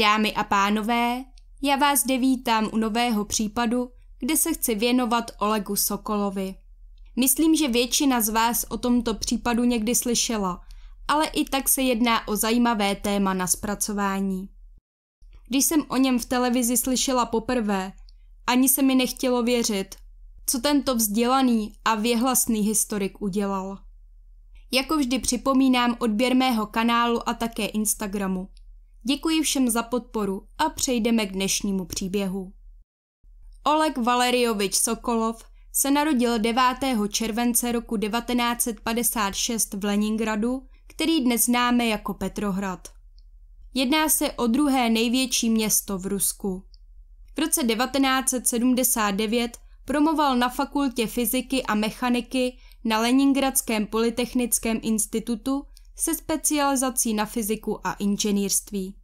Dámy a pánové, já vás zde vítám u nového případu, kde se chci věnovat Olegu Sokolovi. Myslím, že většina z vás o tomto případu někdy slyšela, ale i tak se jedná o zajímavé téma na zpracování. Když jsem o něm v televizi slyšela poprvé, ani se mi nechtělo věřit, co tento vzdělaný a věhlasný historik udělal. Jako vždy připomínám odběr mého kanálu a také Instagramu. Děkuji všem za podporu a přejdeme k dnešnímu příběhu. Oleg Valeriovič Sokolov se narodil 9. července roku 1956 v Leningradu, který dnes známe jako Petrohrad. Jedná se o druhé největší město v Rusku. V roce 1979 promoval na fakultě fyziky a mechaniky na Leningradském polytechnickém institutu se specializací na fyziku a inženýrství.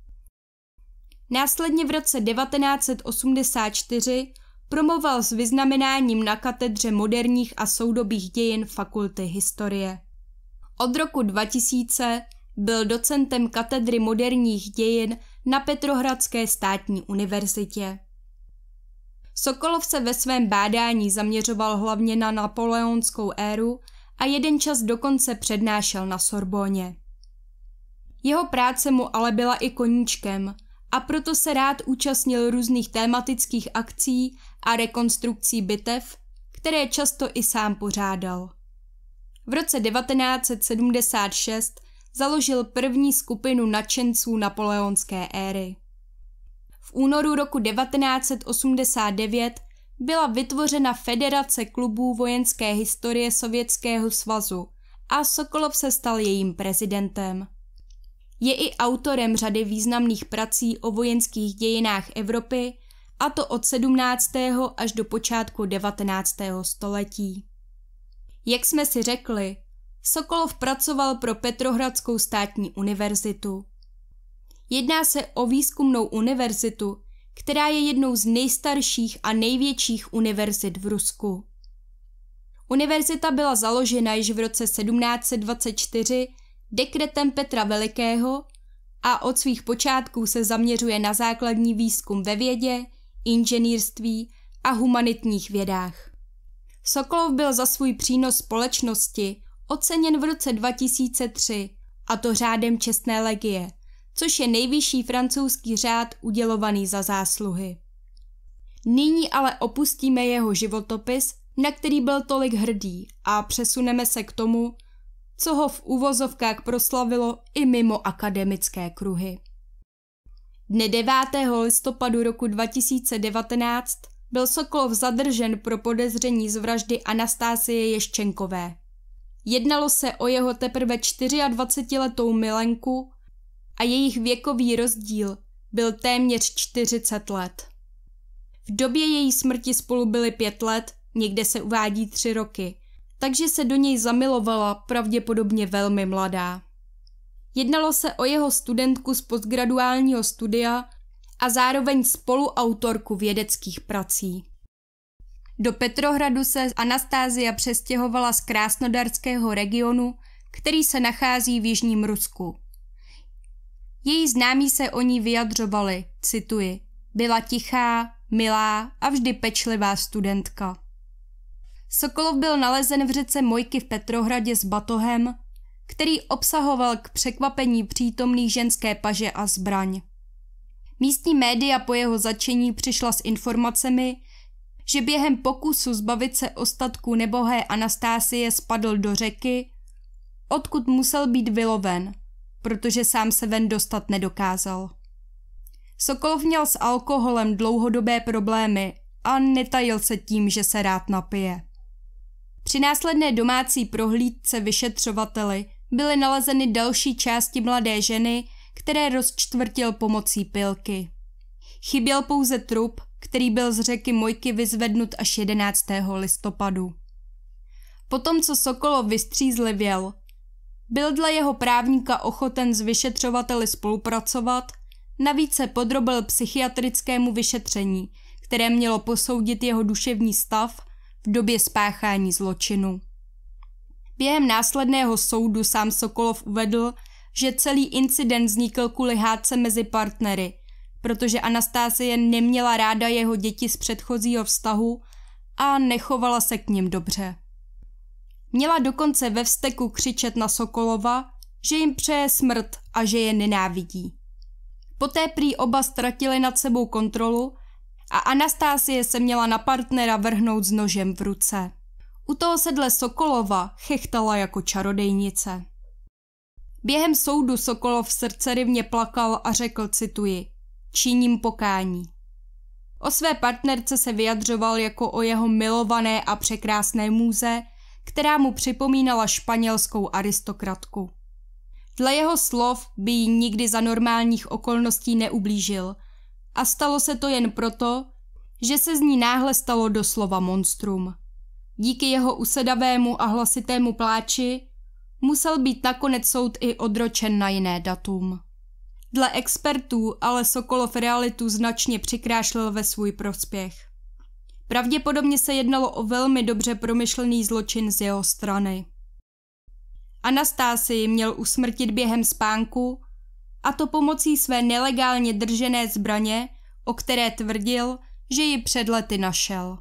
Následně v roce 1984 promoval s vyznamenáním na katedře moderních a soudobých dějin fakulty historie. Od roku 2000 byl docentem katedry moderních dějin na Petrohradské státní univerzitě. Sokolov se ve svém bádání zaměřoval hlavně na napoleonskou éru a jeden čas dokonce přednášel na Sorbóně. Jeho práce mu ale byla i koníčkem a proto se rád účastnil různých tématických akcí a rekonstrukcí bitev, které často i sám pořádal. V roce 1976 založil první skupinu nadšenců napoleonské éry. V únoru roku 1989 byla vytvořena Federace klubů vojenské historie Sovětského svazu a Sokolov se stal jejím prezidentem. Je i autorem řady významných prací o vojenských dějinách Evropy, a to od 17. až do počátku 19. století. Jak jsme si řekli, Sokolov pracoval pro Petrohradskou státní univerzitu. Jedná se o výzkumnou univerzitu, která je jednou z nejstarších a největších univerzit v Rusku. Univerzita byla založena již v roce 1724 dekretem Petra Velikého a od svých počátků se zaměřuje na základní výzkum ve vědě, inženýrství a humanitních vědách. Sokolov byl za svůj přínos společnosti oceněn v roce 2003 a to řádem čestné legie, což je nejvyšší francouzský řád udělovaný za zásluhy. Nyní ale opustíme jeho životopis, na který byl tolik hrdý a přesuneme se k tomu, co ho v úvozovkách proslavilo i mimo akademické kruhy. Dne 9. listopadu roku 2019 byl Sokolov zadržen pro podezření z vraždy Anastázie Ješčenkové. Jednalo se o jeho teprve 24-letou milenku a jejich věkový rozdíl byl téměř 40 let. V době její smrti spolu byli pět let, někde se uvádí tři roky – takže se do něj zamilovala pravděpodobně velmi mladá. Jednalo se o jeho studentku z postgraduálního studia a zároveň spoluautorku vědeckých prací. Do Petrohradu se Anastázia přestěhovala z krásnodarského regionu, který se nachází v jižním Rusku. Její známí se o ní vyjadřovali, cituji, byla tichá, milá a vždy pečlivá studentka. Sokolov byl nalezen v řece Mojky v Petrohradě s batohem, který obsahoval k překvapení přítomných ženské paže a zbraň. Místní média po jeho začení přišla s informacemi, že během pokusu zbavit se ostatků nebohé Anastásie spadl do řeky, odkud musel být vyloven, protože sám se ven dostat nedokázal. Sokolov měl s alkoholem dlouhodobé problémy a netajil se tím, že se rád napije. Při následné domácí prohlídce vyšetřovateli byly nalezeny další části mladé ženy, které rozčtvrtil pomocí pilky. Chyběl pouze trup, který byl z řeky Mojky vyzvednut až 11. listopadu. Potom, co Sokolov vystřízlivěl, byl dle jeho právníka ochoten s vyšetřovateli spolupracovat, navíc se podrobil psychiatrickému vyšetření, které mělo posoudit jeho duševní stav v době spáchání zločinu. Během následného soudu sám Sokolov uvedl, že celý incident vznikl kvůli hádce mezi partnery, protože Anastázie neměla ráda jeho děti z předchozího vztahu a nechovala se k ním dobře. Měla dokonce ve vsteku křičet na Sokolova, že jim přeje smrt a že je nenávidí. Poté prý oba ztratili nad sebou kontrolu a Anastázie se měla na partnera vrhnout s nožem v ruce. U toho sedle Sokolova chechtala jako čarodejnice. Během soudu Sokolov rivně plakal a řekl, cituji, činím pokání. O své partnerce se vyjadřoval jako o jeho milované a překrásné můze, která mu připomínala španělskou aristokratku. Dle jeho slov by ji nikdy za normálních okolností neublížil a stalo se to jen proto, že se z ní náhle stalo doslova monstrum. Díky jeho usedavému a hlasitému pláči musel být nakonec soud i odročen na jiné datum. Dle expertů ale Sokolov realitu značně přikrášlil ve svůj prospěch. Pravděpodobně se jednalo o velmi dobře promyšlený zločin z jeho strany. Anastásii měl usmrtit během spánku a to pomocí své nelegálně držené zbraně, o které tvrdil, že ji před lety našel.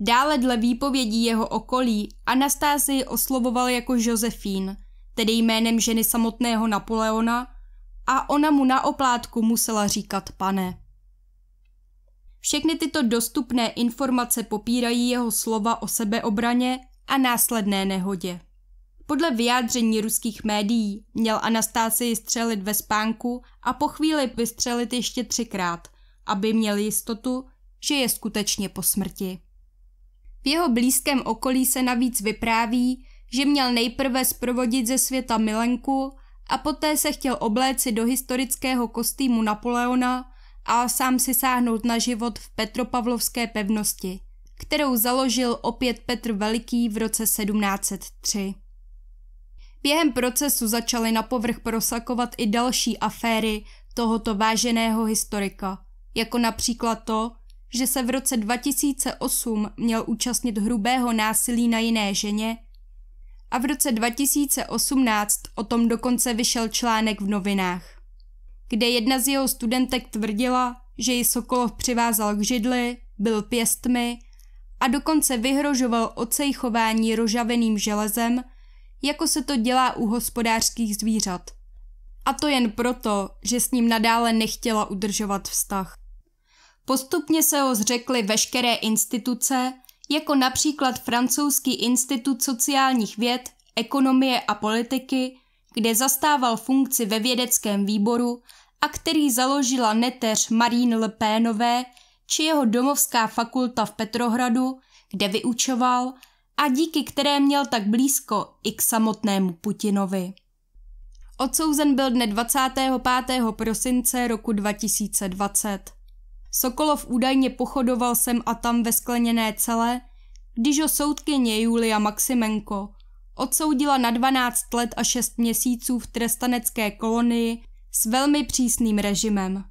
Dále dle výpovědí jeho okolí Anastázii oslovoval jako Josefín, tedy jménem ženy samotného Napoleona, a ona mu na oplátku musela říkat pane. Všechny tyto dostupné informace popírají jeho slova o sebeobraně a následné nehodě. Podle vyjádření ruských médií měl Anastásii střelit ve spánku a po chvíli vystřelit ještě třikrát, aby měl jistotu, že je skutečně po smrti. V jeho blízkém okolí se navíc vypráví, že měl nejprve sprovodit ze světa milenku a poté se chtěl obléci do historického kostýmu Napoleona a sám si sáhnout na život v Petropavlovské pevnosti, kterou založil opět Petr Veliký v roce 1703. Během procesu začaly na povrch prosakovat i další aféry tohoto váženého historika, jako například to, že se v roce 2008 měl účastnit hrubého násilí na jiné ženě a v roce 2018 o tom dokonce vyšel článek v novinách, kde jedna z jeho studentek tvrdila, že ji Sokolov přivázal k židli, byl pěstmi a dokonce vyhrožoval ocejchování rožaveným železem jako se to dělá u hospodářských zvířat. A to jen proto, že s ním nadále nechtěla udržovat vztah. Postupně se ho zřekly veškeré instituce, jako například Francouzský institut sociálních věd, ekonomie a politiky, kde zastával funkci ve vědeckém výboru a který založila neteř Marine Le Pénové, či jeho domovská fakulta v Petrohradu, kde vyučoval a díky které měl tak blízko i k samotnému Putinovi. Odsouzen byl dne 25. prosince roku 2020. Sokolov údajně pochodoval sem a tam ve skleněné celé, když ho soudkyně Julia Maximenko odsoudila na 12 let a 6 měsíců v trestanecké kolonii s velmi přísným režimem.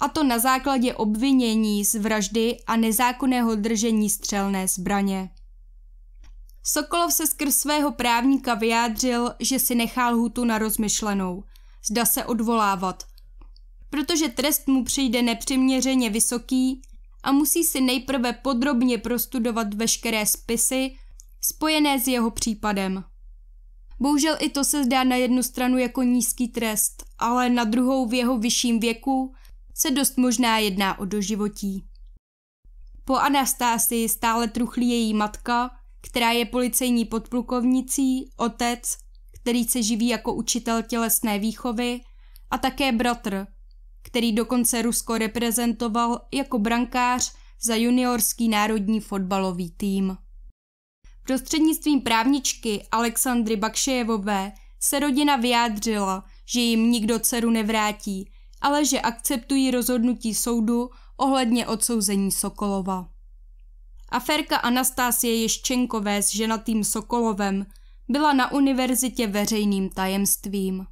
A to na základě obvinění z vraždy a nezákonného držení střelné zbraně. Sokolov se skrz svého právníka vyjádřil, že si nechá lhutu na rozmyšlenou. Zda se odvolávat. Protože trest mu přijde nepřiměřeně vysoký a musí si nejprve podrobně prostudovat veškeré spisy spojené s jeho případem. Bohužel i to se zdá na jednu stranu jako nízký trest, ale na druhou v jeho vyšším věku se dost možná jedná o doživotí. Po Anastásii stále truchlí její matka která je policejní podplukovnicí, otec, který se živí jako učitel tělesné výchovy a také bratr, který dokonce Rusko reprezentoval jako brankář za juniorský národní fotbalový tým. Prostřednictvím právničky Alexandry Bakšejevové se rodina vyjádřila, že jim nikdo dceru nevrátí, ale že akceptují rozhodnutí soudu ohledně odsouzení Sokolova. Aférka Anastasie Ješčenkové s ženatým Sokolovem byla na univerzitě veřejným tajemstvím.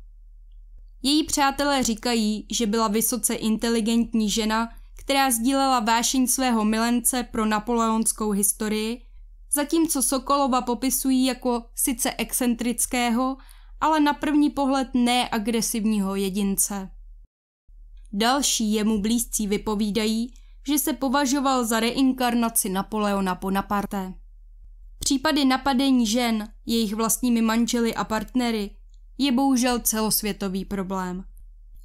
Její přátelé říkají, že byla vysoce inteligentní žena, která sdílela vášeň svého milence pro napoleonskou historii, zatímco Sokolova popisují jako sice excentrického, ale na první pohled neagresivního jedince. Další jemu blízcí vypovídají, že se považoval za reinkarnaci Napoleona Bonaparte. Případy napadení žen, jejich vlastními manželi a partnery, je bohužel celosvětový problém.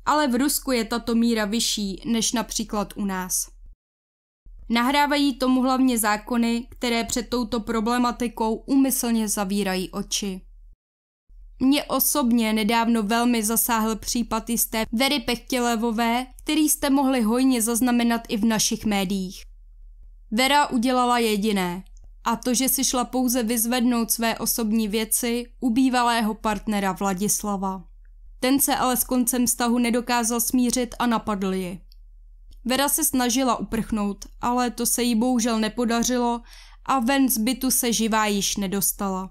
Ale v Rusku je tato míra vyšší než například u nás. Nahrávají tomu hlavně zákony, které před touto problematikou úmyslně zavírají oči. Mě osobně nedávno velmi zasáhl případ jisté Very Pechtělevové, který jste mohli hojně zaznamenat i v našich médiích. Vera udělala jediné, a to, že si šla pouze vyzvednout své osobní věci u bývalého partnera Vladislava. Ten se ale s koncem vztahu nedokázal smířit a napadl ji. Vera se snažila uprchnout, ale to se jí bohužel nepodařilo a ven z bytu se živá již nedostala.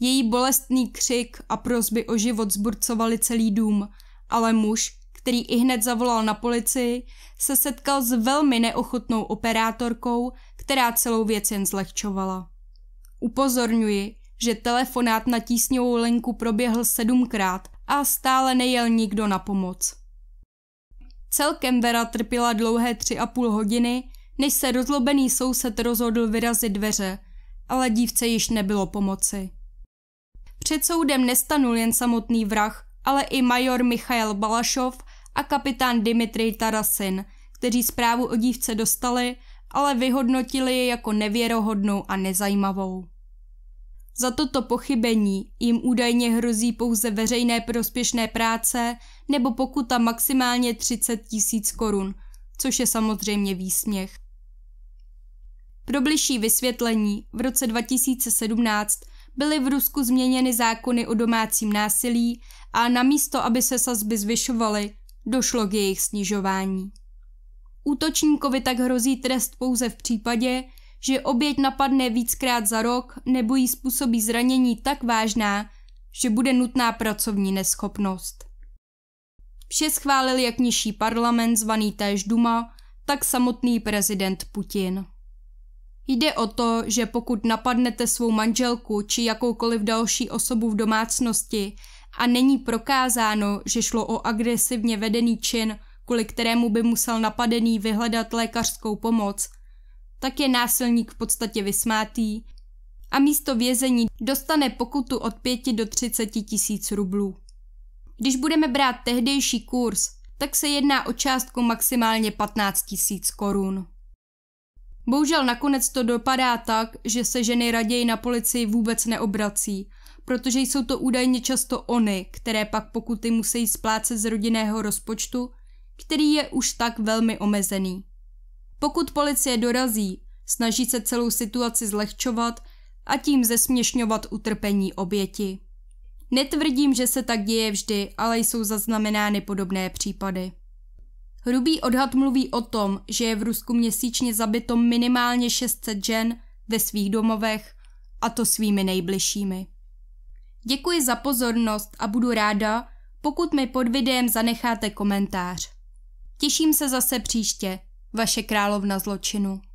Její bolestný křik a prozby o život zburcovali celý dům, ale muž, který i hned zavolal na policii, se setkal s velmi neochotnou operátorkou, která celou věc jen zlehčovala. Upozorňuji, že telefonát na tísňovou linku proběhl sedmkrát a stále nejel nikdo na pomoc. Celkem Vera trpěla dlouhé tři a půl hodiny, než se rozlobený soused rozhodl vyrazit dveře, ale dívce již nebylo pomoci. Před soudem nestanul jen samotný vrah, ale i major Michail Balašov a kapitán Dimitrij Tarasin, kteří zprávu o dívce dostali, ale vyhodnotili je jako nevěrohodnou a nezajímavou. Za toto pochybení jim údajně hrozí pouze veřejné prospěšné práce nebo pokuta maximálně 30 tisíc korun, což je samozřejmě výsměch. Pro bližší vysvětlení v roce 2017 byly v Rusku změněny zákony o domácím násilí a namísto, aby se sazby zvyšovaly, došlo k jejich snižování. Útočníkovi tak hrozí trest pouze v případě, že oběť napadne víckrát za rok nebo jí způsobí zranění tak vážná, že bude nutná pracovní neschopnost. Vše schválil jak nižší parlament zvaný též Duma, tak samotný prezident Putin. Jde o to, že pokud napadnete svou manželku či jakoukoliv další osobu v domácnosti a není prokázáno, že šlo o agresivně vedený čin, kvůli kterému by musel napadený vyhledat lékařskou pomoc, tak je násilník v podstatě vysmátý a místo vězení dostane pokutu od 5 do 30 tisíc rublů. Když budeme brát tehdejší kurz, tak se jedná o částku maximálně 15 tisíc korun. Bohužel nakonec to dopadá tak, že se ženy raději na policii vůbec neobrací, protože jsou to údajně často ony, které pak pokuty musí splácet z rodinného rozpočtu, který je už tak velmi omezený. Pokud policie dorazí, snaží se celou situaci zlehčovat a tím zesměšňovat utrpení oběti. Netvrdím, že se tak děje vždy, ale jsou zaznamenány podobné případy. Hrubý odhad mluví o tom, že je v Rusku měsíčně zabito minimálně 600 žen ve svých domovech, a to svými nejbližšími. Děkuji za pozornost a budu ráda, pokud mi pod videem zanecháte komentář. Těším se zase příště, vaše královna zločinu.